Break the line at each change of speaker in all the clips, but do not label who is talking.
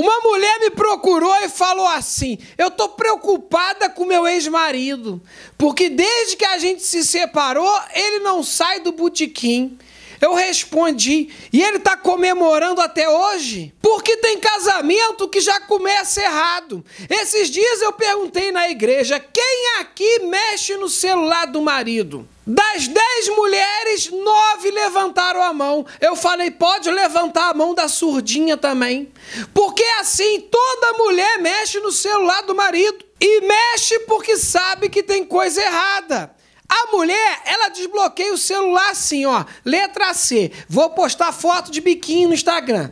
Uma mulher me procurou e falou assim: Eu tô preocupada com meu ex-marido, porque desde que a gente se separou, ele não sai do botequim. Eu respondi, e ele está comemorando até hoje? Porque tem casamento que já começa errado. Esses dias eu perguntei na igreja: quem aqui mexe no celular do marido? Das dez mulheres, nove levantaram a mão. Eu falei, pode levantar a mão da surdinha também. Porque assim toda mulher mexe no celular do marido. E mexe porque sabe que tem coisa errada. A mulher, ela desbloqueia o celular assim, ó. Letra C. Vou postar foto de biquinho no Instagram.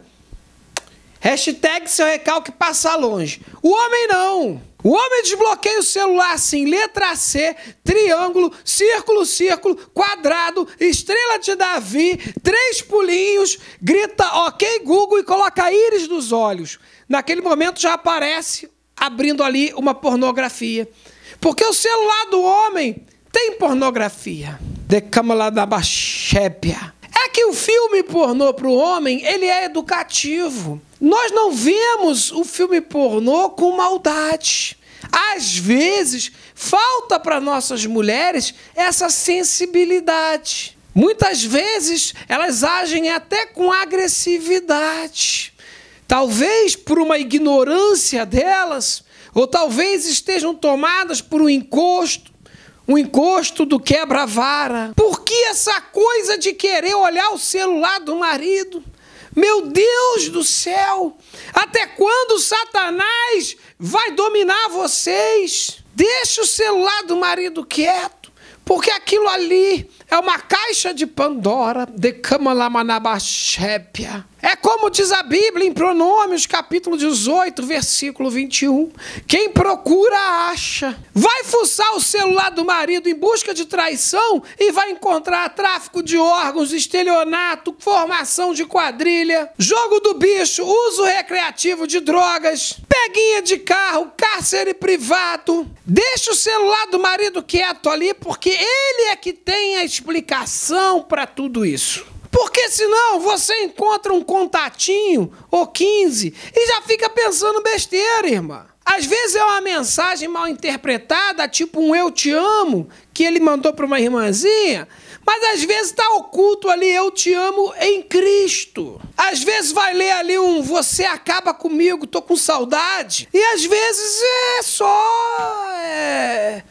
Hashtag seu recalque passa longe. O homem não. O homem desbloqueia o celular assim, letra C, triângulo, círculo, círculo, quadrado, estrela de Davi, três pulinhos, grita ok Google e coloca íris dos olhos. Naquele momento já aparece abrindo ali uma pornografia. Porque o celular do homem tem pornografia. Decama lá da Baxépia que o filme pornô para o homem ele é educativo. Nós não vemos o filme pornô com maldade. Às vezes, falta para nossas mulheres essa sensibilidade. Muitas vezes, elas agem até com agressividade. Talvez por uma ignorância delas, ou talvez estejam tomadas por um encosto, o encosto do quebra-vara. Por que essa coisa de querer olhar o celular do marido? Meu Deus do céu! Até quando Satanás vai dominar vocês? Deixa o celular do marido quieto, porque aquilo ali é uma caixa de Pandora de Kamalamanabashépia. É como diz a Bíblia em Pronômios, capítulo 18, versículo 21. Quem procura, acha. Vai fuçar o celular do marido em busca de traição e vai encontrar tráfico de órgãos, estelionato, formação de quadrilha, jogo do bicho, uso recreativo de drogas, peguinha de carro, cárcere privado. Deixa o celular do marido quieto ali, porque ele é que tem a explicação para tudo isso. Porque senão você encontra um contatinho ou 15 e já fica pensando besteira, irmã. Às vezes é uma mensagem mal interpretada, tipo um eu te amo, que ele mandou para uma irmãzinha, mas às vezes está oculto ali eu te amo em Cristo. Às vezes vai ler ali um você acaba comigo, tô com saudade. E às vezes é só. É...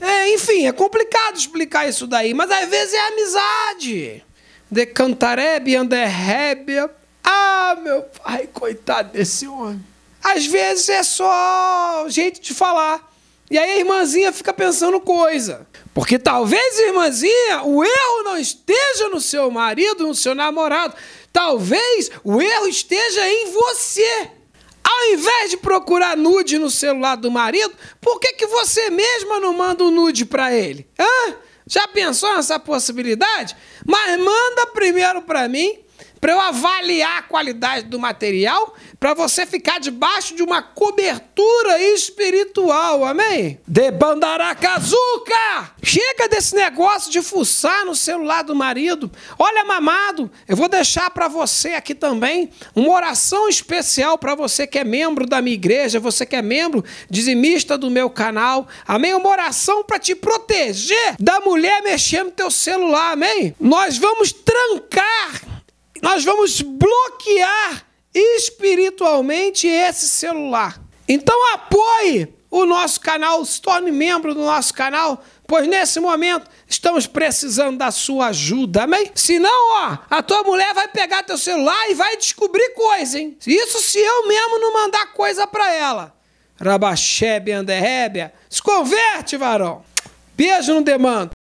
É, enfim, é complicado explicar isso daí, mas às vezes é amizade de Cantarebe Anderrébia. Ah, meu pai, coitado desse homem. Às vezes é só jeito de falar. E aí a irmãzinha fica pensando coisa. Porque talvez, irmãzinha, o erro não esteja no seu marido, no seu namorado. Talvez o erro esteja em você. Ao invés de procurar nude no celular do marido, por que, que você mesma não manda um nude para ele? Hã? Já pensou nessa possibilidade? Mas manda primeiro para mim para eu avaliar a qualidade do material, para você ficar debaixo de uma cobertura espiritual, amém? De Bandaracazuca! Chega desse negócio de fuçar no celular do marido. Olha, mamado, eu vou deixar para você aqui também uma oração especial para você que é membro da minha igreja, você que é membro dizimista do meu canal, amém? Uma oração para te proteger da mulher mexendo no teu celular, amém? Nós vamos trancar nós vamos bloquear espiritualmente esse celular. Então apoie o nosso canal, se torne membro do nosso canal, pois nesse momento estamos precisando da sua ajuda, amém? Senão, ó, a tua mulher vai pegar teu celular e vai descobrir coisa, hein? Isso se eu mesmo não mandar coisa para ela. Rabaxebe, Anderrébia, se converte, varão. Beijo no demando.